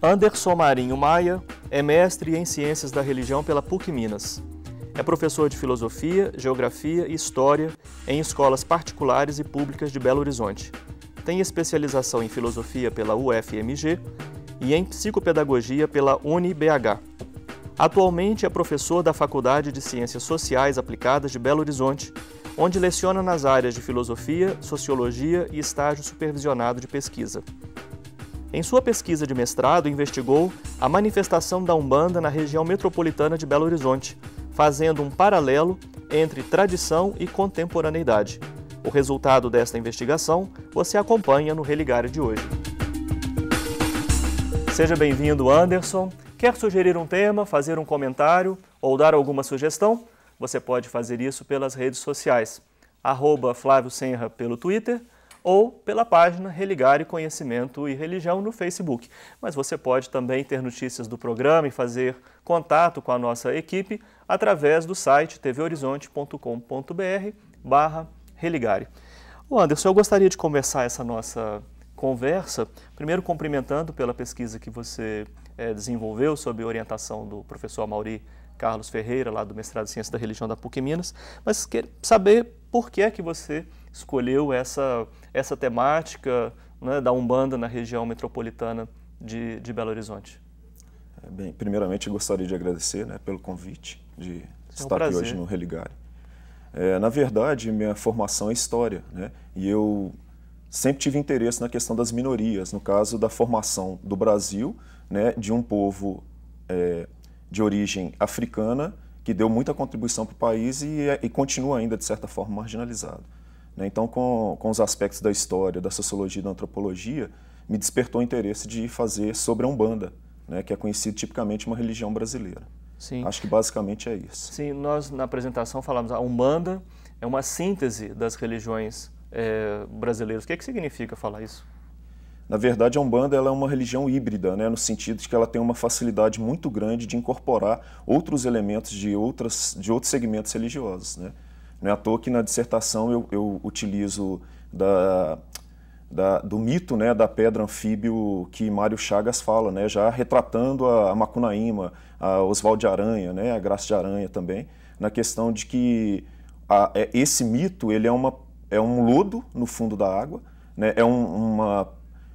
Anderson Marinho Maia é mestre em Ciências da Religião pela PUC Minas. É professor de Filosofia, Geografia e História em escolas particulares e públicas de Belo Horizonte tem especialização em filosofia pela UFMG e em psicopedagogia pela UniBH. Atualmente é professor da Faculdade de Ciências Sociais Aplicadas de Belo Horizonte, onde leciona nas áreas de filosofia, sociologia e estágio supervisionado de pesquisa. Em sua pesquisa de mestrado, investigou a manifestação da Umbanda na região metropolitana de Belo Horizonte, fazendo um paralelo entre tradição e contemporaneidade. O resultado desta investigação você acompanha no Religário de hoje. Seja bem-vindo, Anderson. Quer sugerir um tema, fazer um comentário ou dar alguma sugestão? Você pode fazer isso pelas redes sociais, arroba Flávio Senra pelo Twitter ou pela página Religare Conhecimento e Religião no Facebook. Mas você pode também ter notícias do programa e fazer contato com a nossa equipe através do site tvhorizonte.com.br barra Religare. O Anderson, eu gostaria de começar essa nossa conversa, primeiro cumprimentando pela pesquisa que você é, desenvolveu sob orientação do professor Mauri Carlos Ferreira, lá do mestrado em Ciência da Religião da PUC Minas, mas quero saber por que é que você escolheu essa, essa temática né, da Umbanda na região metropolitana de, de Belo Horizonte. É, bem, primeiramente gostaria de agradecer né, pelo convite de é um estar prazer. aqui hoje no Religare. É, na verdade, minha formação é história, né? E eu sempre tive interesse na questão das minorias, no caso da formação do Brasil, né, de um povo é, de origem africana que deu muita contribuição para o país e, é, e, continua ainda, de certa forma, marginalizado. Né? Então, com, com os aspectos da história, da sociologia da antropologia, me despertou o interesse de fazer sobre a Umbanda, né, que é conhecido tipicamente uma religião brasileira. Sim. Acho que basicamente é isso. Sim, nós na apresentação falamos a Umbanda é uma síntese das religiões é, brasileiras. O que, é que significa falar isso? Na verdade, a Umbanda ela é uma religião híbrida, né? no sentido de que ela tem uma facilidade muito grande de incorporar outros elementos de, outras, de outros segmentos religiosos. Né? Não é à toa que na dissertação eu, eu utilizo da da, do mito né, da pedra anfíbio que Mário Chagas fala, né, já retratando a, a Macunaíma, a Oswald de Aranha, né, a Graça de Aranha também, na questão de que a, é, esse mito ele é, uma, é um lodo no fundo da água, né, é um, uma,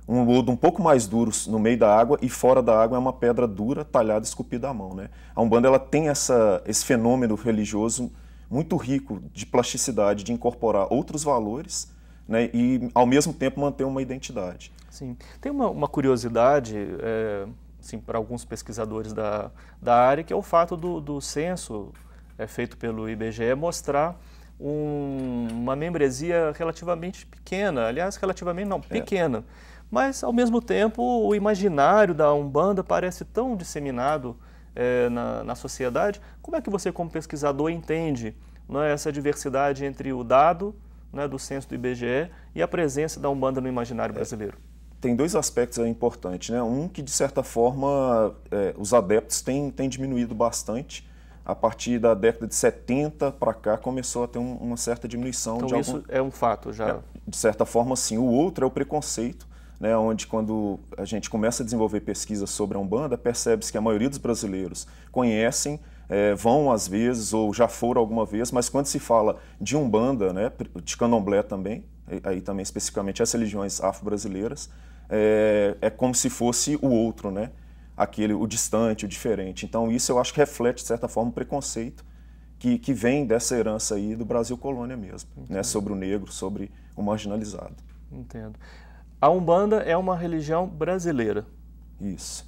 um lodo um pouco mais duro no meio da água e fora da água é uma pedra dura, talhada, esculpida à mão. Né. A Umbanda ela tem essa, esse fenômeno religioso muito rico de plasticidade, de incorporar outros valores né, e ao mesmo tempo manter uma identidade. Sim. Tem uma, uma curiosidade é, assim, para alguns pesquisadores da, da área, que é o fato do, do censo é, feito pelo IBGE mostrar um, uma membresia relativamente pequena, aliás, relativamente não, é. pequena. É. Mas, ao mesmo tempo, o imaginário da Umbanda parece tão disseminado é, na, na sociedade. Como é que você, como pesquisador, entende né, essa diversidade entre o dado né, do censo do IBGE e a presença da Umbanda no imaginário brasileiro? É, tem dois aspectos importantes. Né? Um que, de certa forma, é, os adeptos têm, têm diminuído bastante. A partir da década de 70 para cá, começou a ter um, uma certa diminuição. Então, isso algum... é um fato já? É, de certa forma, sim. O outro é o preconceito, né? onde, quando a gente começa a desenvolver pesquisas sobre a Umbanda, percebe-se que a maioria dos brasileiros conhecem é, vão às vezes ou já foram alguma vez, mas quando se fala de umbanda, né, de candomblé também, aí também especificamente as religiões afro-brasileiras, é, é, como se fosse o outro, né, aquele o distante, o diferente. Então isso eu acho que reflete de certa forma o preconceito que, que vem dessa herança aí do Brasil colônia mesmo, né, sobre o negro, sobre o marginalizado. Entendo. A umbanda é uma religião brasileira. Isso.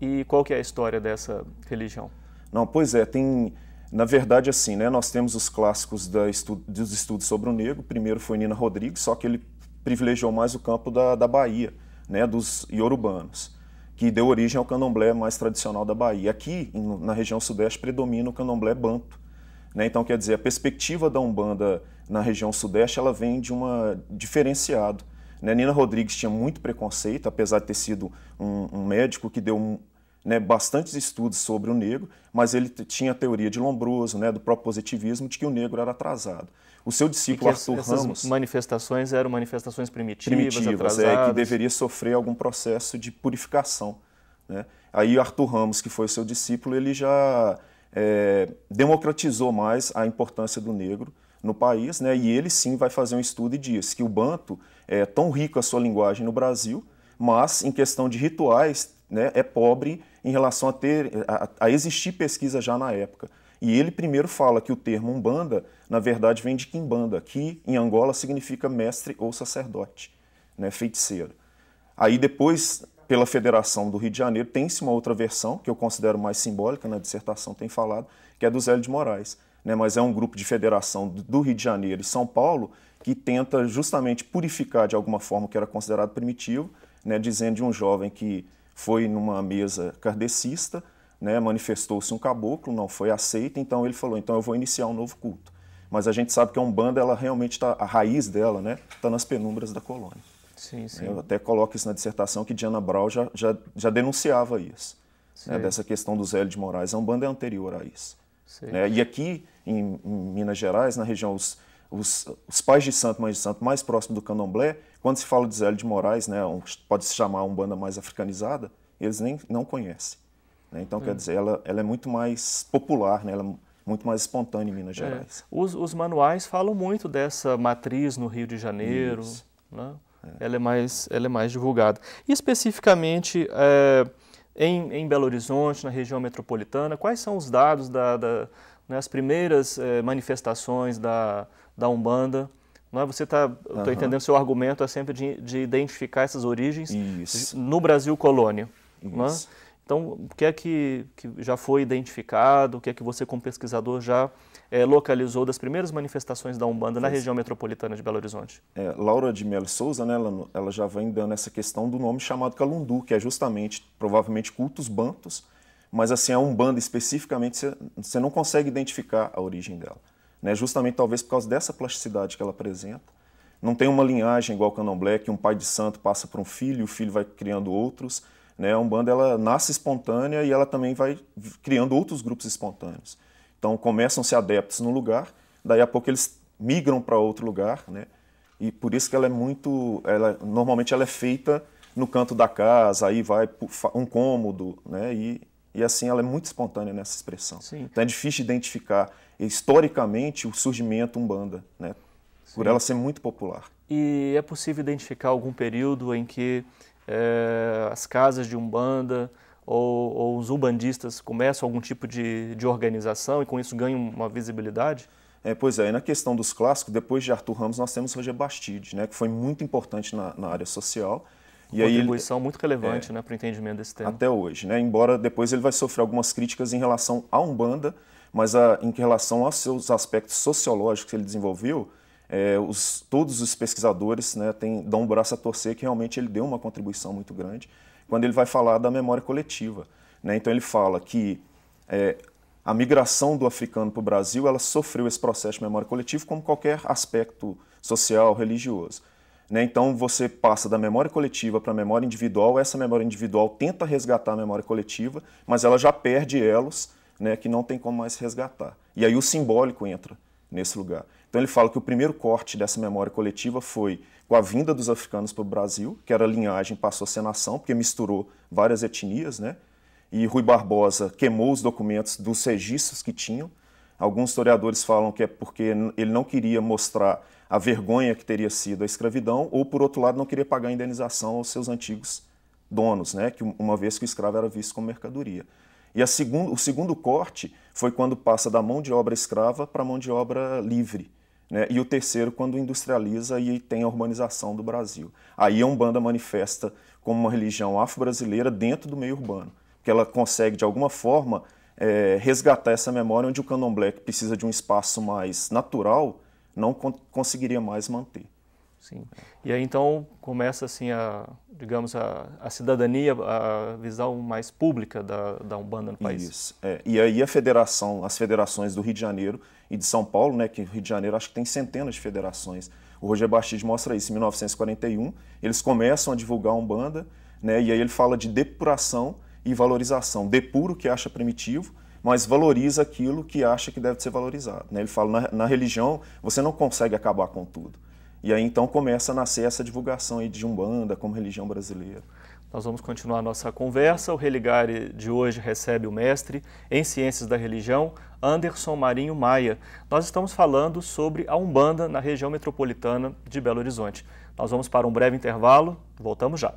E qual que é a história dessa religião? Não, pois é, tem. Na verdade, assim, né, nós temos os clássicos estu, dos estudos sobre o negro. primeiro foi Nina Rodrigues, só que ele privilegiou mais o campo da, da Bahia, né, dos iorubanos, que deu origem ao candomblé mais tradicional da Bahia. Aqui, em, na região sudeste, predomina o candomblé banto. Né? Então, quer dizer, a perspectiva da Umbanda na região sudeste, ela vem de uma diferenciado. Né? Nina Rodrigues tinha muito preconceito, apesar de ter sido um, um médico que deu né, bastantes estudos sobre o negro, mas ele tinha a teoria de Lombroso, né, do propositivismo, de que o negro era atrasado. O seu discípulo e que Arthur essas Ramos. manifestações eram manifestações primitivas, primitivas é, que deveria sofrer algum processo de purificação. Né? Aí Arthur Ramos, que foi seu discípulo, ele já é, democratizou mais a importância do negro no país, né? e ele sim vai fazer um estudo e diz que o banto é tão rico a sua linguagem no Brasil, mas em questão de rituais né, é pobre em relação a, ter, a, a existir pesquisa já na época. E ele primeiro fala que o termo umbanda, na verdade, vem de quimbanda, que em Angola significa mestre ou sacerdote, né, feiticeiro. Aí depois, pela Federação do Rio de Janeiro, tem-se uma outra versão, que eu considero mais simbólica, na dissertação tem falado, que é do Zélio de Moraes. Né, mas é um grupo de federação do Rio de Janeiro e São Paulo que tenta justamente purificar de alguma forma o que era considerado primitivo, né, dizendo de um jovem que foi numa mesa kardecista, né, manifestou-se um caboclo, não foi aceito, então ele falou, então eu vou iniciar um novo culto. Mas a gente sabe que a Umbanda, ela realmente está, a raiz dela, né, está nas penumbras da colônia. Sim, sim. Eu até coloco isso na dissertação que Diana Brau já, já, já denunciava isso, né, dessa questão do Zélio de Moraes. A Umbanda é anterior a isso. Né? E aqui, em, em Minas Gerais, na região, os, os, os, pais de santo, mães de santo, mais próximo do candomblé, quando se fala de Zélio de Moraes, né, um, pode se chamar uma banda mais africanizada, eles nem não conhecem. Né? Então, hum. quer dizer, ela, ela é muito mais popular, né? ela é muito mais espontânea em Minas é. Gerais. É. Os, os, manuais falam muito dessa matriz no Rio de Janeiro, né? é. Ela, é mais, ela é mais divulgada. E especificamente... É, em, em, Belo Horizonte, na região metropolitana, quais são os dados da, da né, as primeiras eh, manifestações da, da Umbanda. Não é? Você está, estou uhum. entendendo, seu argumento é sempre de, de identificar essas origens Isso. no Brasil colônia. Não é? Então, o que é que, que já foi identificado, o que é que você, como pesquisador, já é, localizou das primeiras manifestações da Umbanda na região metropolitana de Belo Horizonte? É, Laura de Melo Souza, né, ela, ela já vem dando essa questão do nome chamado Calundu, que é justamente, provavelmente, cultos bantos, mas assim, a é Umbanda especificamente, você não consegue identificar a origem dela. Né? Justamente talvez por causa dessa plasticidade que ela apresenta. Não tem uma linhagem igual o candomblé, que um pai de santo passa para um filho, o filho vai criando outros. Né? A é Umbanda ela nasce espontânea e ela também vai criando outros grupos espontâneos. Então começam-se adeptos num lugar, daí a pouco eles migram para outro lugar, né? E por isso que ela é muito, ela normalmente ela é feita no canto da casa, aí vai um cômodo, né? E e assim, ela é muito espontânea nessa expressão. Sim. Então é difícil identificar historicamente o surgimento umbanda, né? Sim. Por ela ser muito popular. E é possível identificar algum período em que é, as casas de umbanda ou, ou, os umbandistas começam algum tipo de, de organização e com isso ganham uma visibilidade? É, pois é, e na questão dos clássicos, depois de Arthur Ramos, nós temos Roger Bastide, né, que foi muito importante na, na área social uma e contribuição muito relevante é, né, para o entendimento desse tema. Até hoje, né? embora depois ele vai sofrer algumas críticas em relação à Umbanda, mas a, em relação aos seus aspectos sociológicos que ele desenvolveu, é, os, todos os pesquisadores né, tem, dão um braço a torcer que realmente ele deu uma contribuição muito grande quando ele vai falar da memória coletiva. Né? Então ele fala que é, a migração do africano para o Brasil ela sofreu esse processo de memória coletiva como qualquer aspecto social, religioso. Né? Então você passa da memória coletiva para a memória individual, essa memória individual tenta resgatar a memória coletiva, mas ela já perde elos né, que não tem como mais resgatar. E aí o simbólico entra nesse lugar. Então ele fala que o primeiro corte dessa memória coletiva foi com a vinda dos africanos para o Brasil, que era linhagem, passou a ser nação, porque misturou várias etnias, né? E Rui Barbosa queimou os documentos dos registros que tinham, Alguns historiadores falam que é porque ele não queria mostrar a vergonha que teria sido a escravidão, ou por outro lado, não queria pagar a indenização aos seus antigos donos, né? que uma vez que o escravo era visto como mercadoria. E segundo, o segundo corte foi quando passa da mão de obra escrava para a mão de obra livre. Né? E o terceiro, quando industrializa e tem a urbanização do Brasil. Aí a Umbanda manifesta como uma religião afro-brasileira dentro do meio urbano, que ela consegue, de alguma forma, é, resgatar essa memória onde o candomblé, que precisa de um espaço mais natural, não con conseguiria mais manter. Sim. E aí então começa assim a, digamos, a, a cidadania, a visão mais pública da, da Umbanda no país. Isso. É. E aí a federação, as federações do Rio de Janeiro e de São Paulo, né, que Rio de Janeiro acho que tem centenas de federações. O Roger Bastide mostra isso em 1941, eles começam a divulgar a Umbanda, né, e aí ele fala de depuração e valorização. Depura o que acha primitivo, mas valoriza aquilo que acha que deve ser valorizado. Né? Ele fala, na, na, religião você não consegue acabar com tudo. E aí então começa a nascer essa divulgação aí de Umbanda como religião brasileira. Nós vamos continuar a nossa conversa. O Religare de hoje recebe o mestre em Ciências da Religião, Anderson Marinho Maia. Nós estamos falando sobre a Umbanda na região metropolitana de Belo Horizonte. Nós vamos para um breve intervalo, voltamos já.